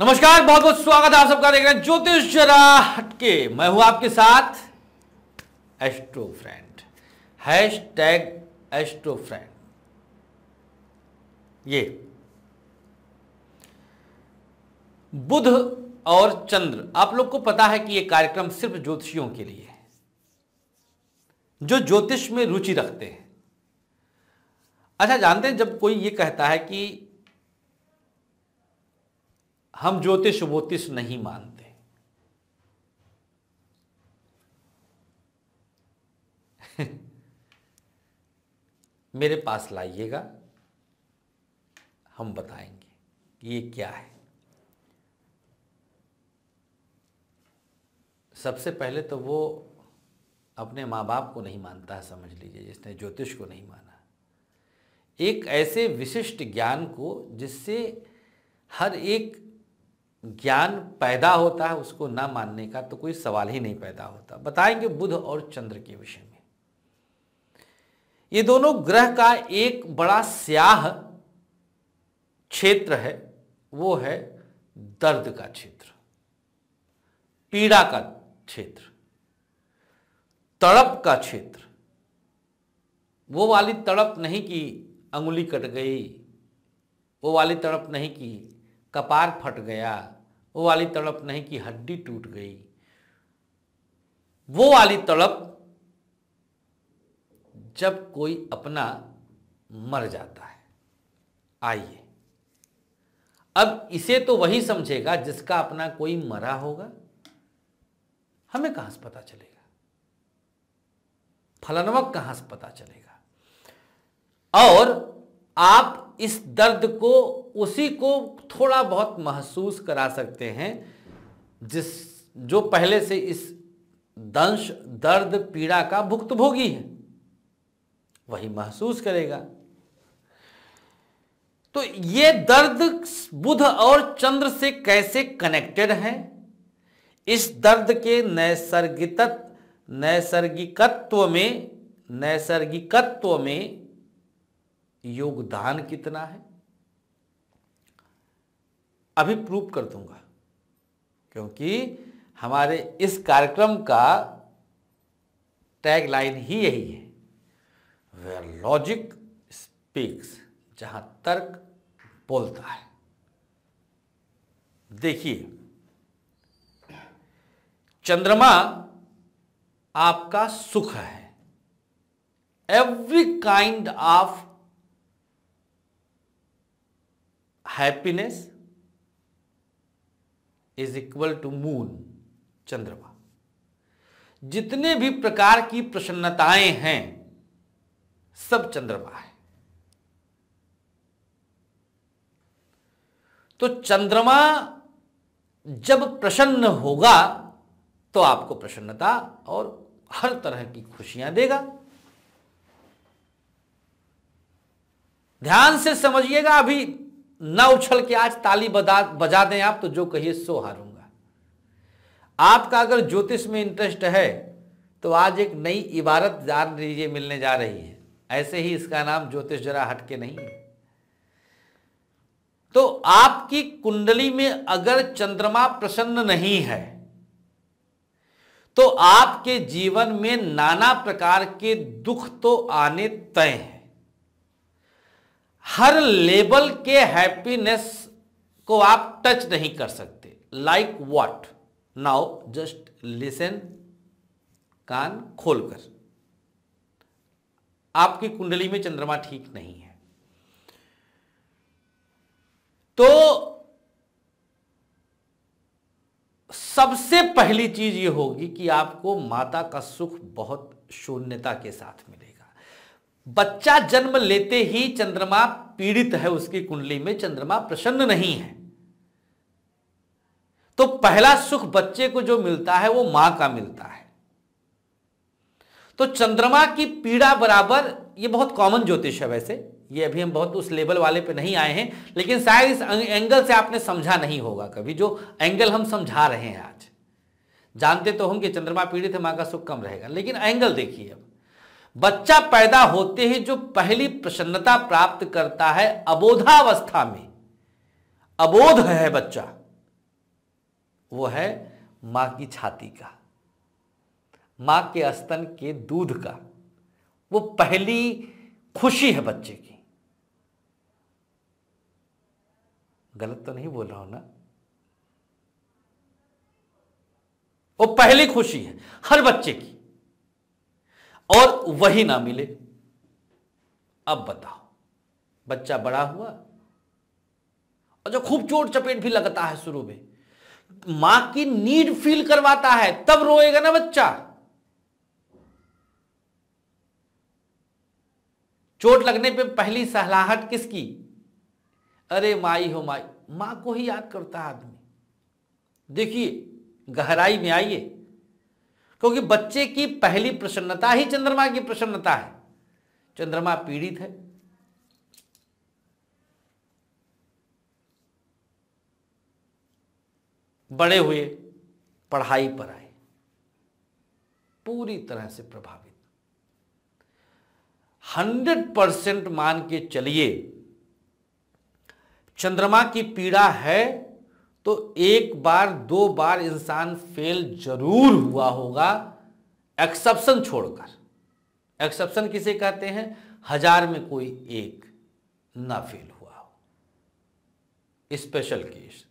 नमस्कार बहुत बहुत स्वागत है आप सबका देख रहे हैं ज्योतिष जरा हटके मैं हूं आपके साथ astro friend hashtag astro friend ये बुध और चंद्र आप लोग को पता है कि ये कार्यक्रम सिर्फ ज्योतिषियों के लिए है जो ज्योतिष में रुचि रखते हैं अच्छा जानते हैं जब कोई ये कहता है कि हम ज्योतिष वोतिष नहीं मानते मेरे पास लाइएगा हम बताएंगे कि ये क्या है सबसे पहले तो वो अपने माँ बाप को नहीं मानता है समझ लीजिए जिसने ज्योतिष को नहीं माना एक ऐसे विशिष्ट ज्ञान को जिससे हर एक ज्ञान पैदा होता है उसको ना मानने का तो कोई सवाल ही नहीं पैदा होता बताएंगे बुध और चंद्र के विषय में ये दोनों ग्रह का एक बड़ा स्याह क्षेत्र है वो है दर्द का क्षेत्र पीड़ा का क्षेत्र तड़प का क्षेत्र वो वाली तड़प नहीं कि अंगुली कट गई वो वाली तड़प नहीं कि कपार फट गया वो वाली तड़प नहीं कि हड्डी टूट गई वो वाली तड़प जब कोई अपना मर जाता है आइए अब इसे तो वही समझेगा जिसका अपना कोई मरा होगा हमें कहां से पता चलेगा फलनवक कहां से पता चलेगा और आप इस दर्द को उसी को थोड़ा बहुत महसूस करा सकते हैं जिस जो पहले से इस दंश दर्द पीड़ा का भुक्तभोगी है वही महसूस करेगा तो ये दर्द बुध और चंद्र से कैसे कनेक्टेड है इस दर्द के नैसर्गिक नैसर्गिकत्व में नैसर्गिकत्व में योगदान कितना है अभी प्रूव कर दूंगा क्योंकि हमारे इस कार्यक्रम का टैगलाइन ही यही है वेयर लॉजिक स्पीक्स जहां तर्क बोलता है देखिए चंद्रमा आपका सुख है every kind of happiness is equal to moon चंद्रमा जितने भी प्रकार की प्रसन्नताएं हैं सब चंद्रमा है तो चंद्रमा जब प्रसन्न होगा तो आपको प्रसन्नता और हर तरह की खुशियां देगा ध्यान से समझिएगा अभी ना उछल के आज ताली बजा बजा दें आप तो जो कहिए सो हारूंगा आपका अगर ज्योतिष में इंटरेस्ट है तो आज एक नई इबारत जान लीजिए मिलने जा रही है ऐसे ही इसका नाम ज्योतिष जरा हटके नहीं है तो आपकी कुंडली में अगर चंद्रमा प्रसन्न नहीं है तो आपके जीवन में नाना प्रकार के दुख तो आने तय हैं हर लेवल के हैप्पीनेस को आप टच नहीं कर सकते like what now just listen कान खोलकर आपकी कुंडली में चंद्रमा ठीक नहीं है तो सबसे पहली चीज ये होगी कि आपको माता का सुख बहुत शून्यता के साथ मिलेगा बच्चा जन्म लेते ही चंद्रमा पीड़ित है उसकी कुंडली में चंद्रमा प्रसन्न नहीं है तो पहला सुख बच्चे को जो मिलता है वो मां का मिलता है तो चंद्रमा की पीड़ा बराबर ये बहुत कॉमन ज्योतिष है वैसे ये अभी हम बहुत उस लेवल वाले पे नहीं आए हैं लेकिन शायद इस एंगल से आपने समझा नहीं होगा कभी जो एंगल हम समझा रहे हैं आज जानते तो हम कि चंद्रमा पीड़ित है मां का सुख कम रहेगा लेकिन एंगल देखिए अब बच्चा पैदा होते ही जो पहली प्रसन्नता प्राप्त करता है अबोधावस्था में अबोध है बच्चा वो है मां की छाती का मां के स्तन के दूध का वो पहली खुशी है बच्चे की गलत तो नहीं बोल रहा हूं ना वो पहली खुशी है हर बच्चे की और वही ना मिले अब बताओ बच्चा बड़ा हुआ और जो खूब चोट चपेट भी लगता है शुरू में मां की नीड फील करवाता है तब रोएगा ना बच्चा चोट लगने पे पहली सहलाहट किसकी अरे माई हो माई मां को ही याद करता है आदमी देखिए गहराई में आइए क्योंकि बच्चे की पहली प्रसन्नता ही चंद्रमा की प्रसन्नता है चंद्रमा पीड़ित है बड़े हुए पढ़ाई पर आए पूरी तरह से प्रभावित हंड्रेड परसेंट मान के चलिए चंद्रमा की पीड़ा है तो एक बार दो बार इंसान फेल जरूर हुआ होगा एक्सेप्शन छोड़कर एक्सेप्शन किसे कहते हैं हजार में कोई एक ना फेल हुआ हो स्पेशल केस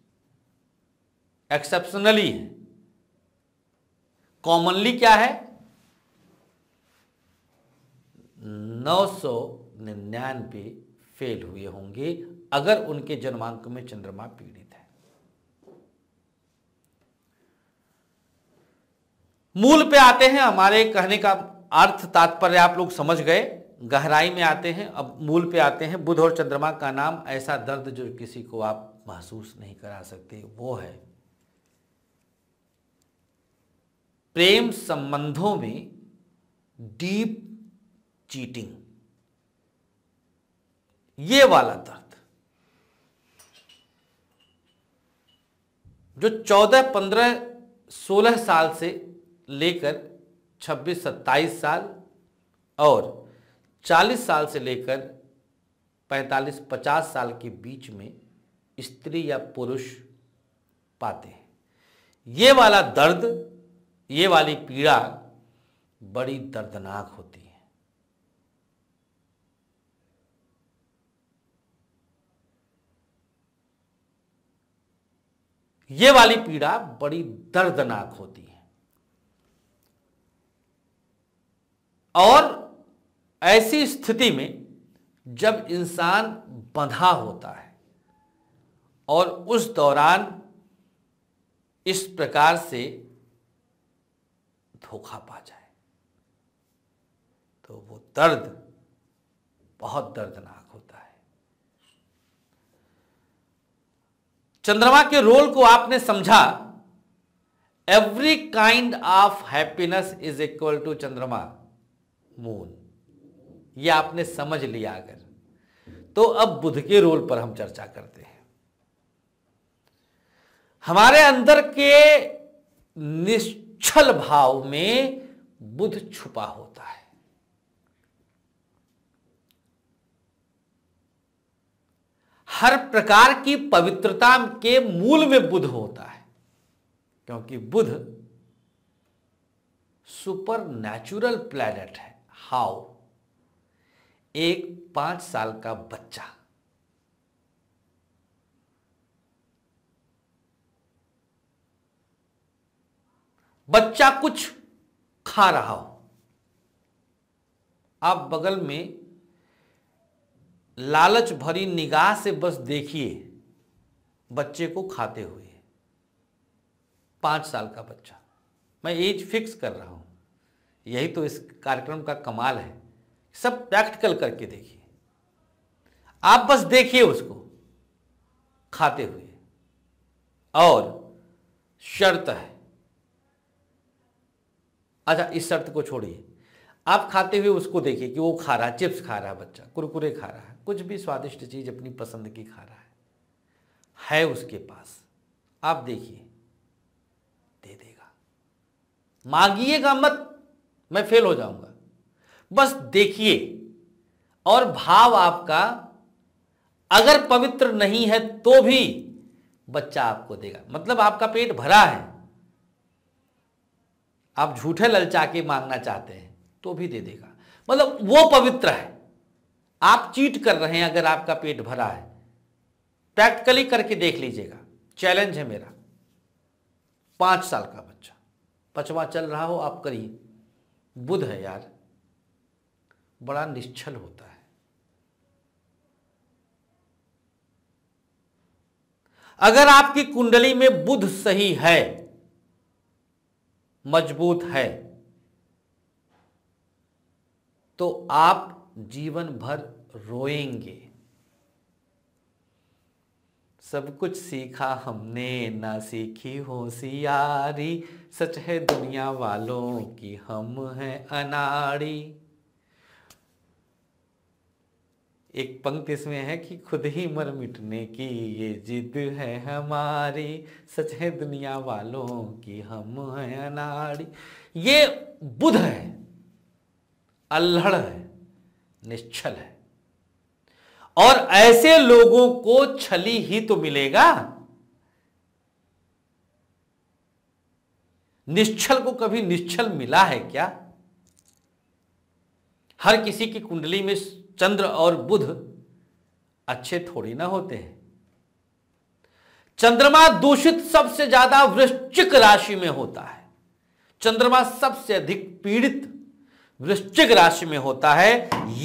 एक्सेप्शनली है कॉमनली क्या है नौ सौ फेल हुए होंगे अगर उनके जन्मांक में चंद्रमा पीड़ित मूल पे आते हैं हमारे कहने का अर्थ तात्पर्य आप लोग समझ गए गहराई में आते हैं अब मूल पे आते हैं बुध और चंद्रमा का नाम ऐसा दर्द जो किसी को आप महसूस नहीं करा सकते वो है प्रेम संबंधों में डीप चीटिंग ये वाला दर्द जो चौदह पंद्रह सोलह साल से लेकर 26-27 साल और 40 साल से लेकर 45-50 साल के बीच में स्त्री या पुरुष पाते हैं ये वाला दर्द ये वाली पीड़ा बड़ी दर्दनाक होती है ये वाली पीड़ा बड़ी दर्दनाक होती है और ऐसी स्थिति में जब इंसान बंधा होता है और उस दौरान इस प्रकार से धोखा पा जाए तो वो दर्द बहुत दर्दनाक होता है चंद्रमा के रोल को आपने समझा every kind of happiness is equal to चंद्रमा मून ये आपने समझ लिया अगर तो अब बुध के रोल पर हम चर्चा करते हैं हमारे अंदर के निश्चल भाव में बुध छुपा होता है हर प्रकार की पवित्रता के मूल में बुध होता है क्योंकि बुध सुपर नेचुरल प्लैनेट है हाउ एक पांच साल का बच्चा बच्चा कुछ खा रहा हो आप बगल में लालच भरी निगाह से बस देखिए बच्चे को खाते हुए पांच साल का बच्चा मैं एज फिक्स कर रहा हूं यही तो इस कार्यक्रम का कमाल है सब प्रैक्टिकल करके देखिए आप बस देखिए उसको खाते हुए और शर्त है अच्छा इस शर्त को छोड़िए आप खाते हुए उसको देखिए कि वो खा रहा है चिप्स खा रहा है बच्चा कुरकुरे खा रहा है कुछ भी स्वादिष्ट चीज़ अपनी पसंद की खा रहा है है उसके पास आप देखिए दे देगा मांगिएगा मत मैं फेल हो जाऊंगा बस देखिए और भाव आपका अगर पवित्र नहीं है तो भी बच्चा आपको देगा मतलब आपका पेट भरा है आप झूठे ललचा के मांगना चाहते हैं तो भी दे देगा मतलब वो पवित्र है आप चीट कर रहे हैं अगर आपका पेट भरा है प्रैक्टिकली करके देख लीजिएगा चैलेंज है मेरा पांच साल का बच्चा पचवा चल रहा हो आप करिए बुध है यार बड़ा निश्चल होता है अगर आपकी कुंडली में बुध सही है मजबूत है तो आप जीवन भर रोएंगे सब कुछ सीखा हमने ना सीखी हो सियारी सच है दुनिया वालों की हम हैं अनाड़ी एक पंक्त इसमें है कि खुद ही मर मिटने की ये जिद है हमारी सच है दुनिया वालों की हम हैं अनाड़ी ये बुध है अल्हड़ है निश्चल है और ऐसे लोगों को छली ही तो मिलेगा निश्चल को कभी निश्चल मिला है क्या हर किसी की कुंडली में चंद्र और बुध अच्छे थोड़ी ना होते हैं चंद्रमा दूषित सबसे ज्यादा वृश्चिक राशि में होता है चंद्रमा सबसे अधिक पीड़ित वृश्चिक राशि में होता है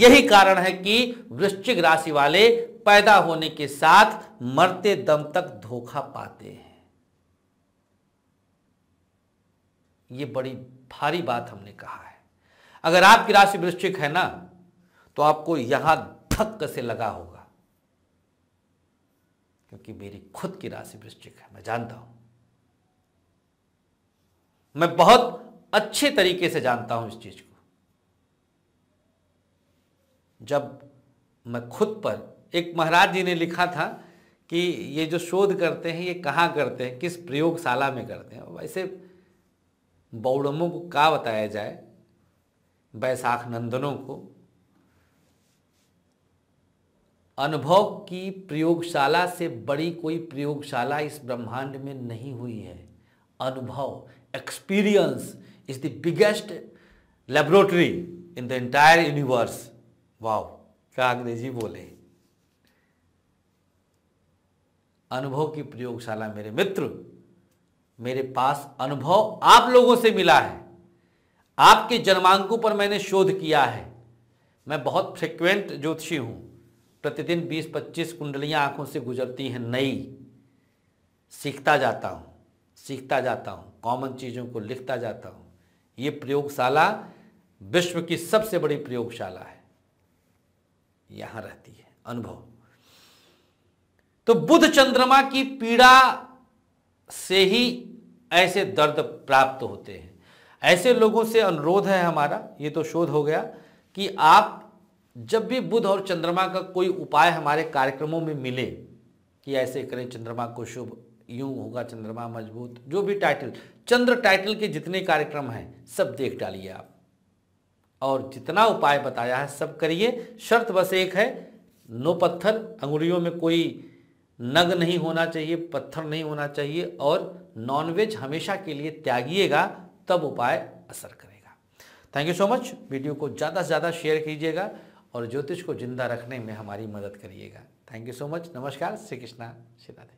यही कारण है कि वृश्चिक राशि वाले पैदा होने के साथ मरते दम तक धोखा पाते हैं ये बड़ी भारी बात हमने कहा है अगर आपकी राशि वृश्चिक है ना तो आपको यहां धक्क से लगा होगा क्योंकि मेरी खुद की राशि वृश्चिक है मैं जानता हूं मैं बहुत अच्छे तरीके से जानता हूं इस चीज को जब मैं खुद पर एक महाराज जी ने लिखा था कि ये जो शोध करते हैं ये कहाँ करते हैं किस प्रयोगशाला में करते हैं वैसे बौड़मों को का बताया जाए बैसाख नंदनों को अनुभव की प्रयोगशाला से बड़ी कोई प्रयोगशाला इस ब्रह्मांड में नहीं हुई है अनुभव experience is the biggest laboratory in the entire universe wow क्या अंग्रेजी बोले अनुभव की प्रयोगशाला मेरे मित्र मेरे पास अनुभव आप लोगों से मिला है आपके जन्मांकों पर मैंने शोध किया है मैं बहुत फ्रिक्वेंट ज्योतिषी हूं प्रतिदिन 20-25 कुंडलियां आंखों से गुजरती हैं नई सीखता जाता हूं सीखता जाता हूं कॉमन चीज़ों को लिखता जाता हूं ये प्रयोगशाला विश्व की सबसे बड़ी प्रयोगशाला है यहां रहती है अनुभव तो बुध चंद्रमा की पीड़ा से ही ऐसे दर्द प्राप्त होते हैं ऐसे लोगों से अनुरोध है हमारा ये तो शोध हो गया कि आप जब भी बुध और चंद्रमा का कोई उपाय हमारे कार्यक्रमों में मिले कि ऐसे करें चंद्रमा को शुभ यूं होगा चंद्रमा मजबूत जो भी टाइटल चंद्र टाइटल के जितने कार्यक्रम हैं सब देख डालिए आप और जितना उपाय बताया है सब करिए शर्त बस एक है नो पत्थर अंगुलियों में कोई नग नहीं होना चाहिए पत्थर नहीं होना चाहिए और नॉनवेज हमेशा के लिए त्यागिएगा तब उपाय असर करेगा thank you so much video को ज़्यादा से ज़्यादा शेयर कीजिएगा और ज्योतिष को जिंदा रखने में हमारी मदद करिएगा थैंक यू सो मच नमस्कार श्री कृष्णा श्री राधे